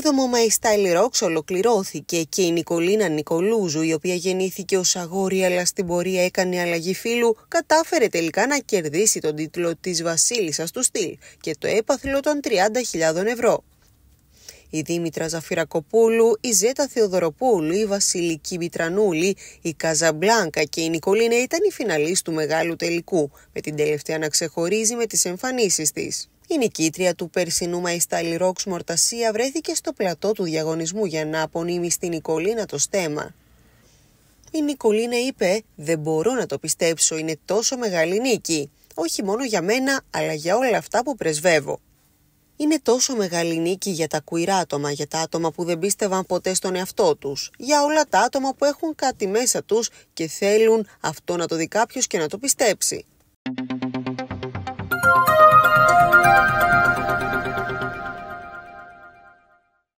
7 ο My Ρόξ ολοκληρώθηκε και η Νικολίνα Νικολούζου, η οποία γεννήθηκε ως αγόρι αλλά στην πορεία έκανε αλλαγή φύλου, κατάφερε τελικά να κερδίσει τον τίτλο της βασίλισσας του στυλ και το έπαθλο των 30.000 ευρώ. Η Δήμητρα Ζαφυρακοπούλου, η Ζέτα Θεοδωροπούλου, η Βασιλική Μητρανούλη, η Καζαμπλάνκα και η Νικολίνα ήταν οι φιναλίστ του μεγάλου τελικού, με την τελευταία να ξεχωρίζει με τις εμφανίσεις της. Η νικήτρια του περσινού μαϊσταλι Ρόξ Μορτασία βρέθηκε στο πλατό του διαγωνισμού για να απονείμει στην Νικολίνα το στέμα. Η Νικολίνα είπε «Δεν μπορώ να το πιστέψω, είναι τόσο μεγάλη νίκη, όχι μόνο για μένα αλλά για όλα αυτά που πρεσβεύω». Είναι τόσο μεγάλη νίκη για τα queer άτομα, για τα άτομα που δεν πίστευαν ποτέ στον εαυτό τους, για όλα τα άτομα που έχουν κάτι μέσα τους και θέλουν αυτό να το δει κάποιος και να το πιστέψει.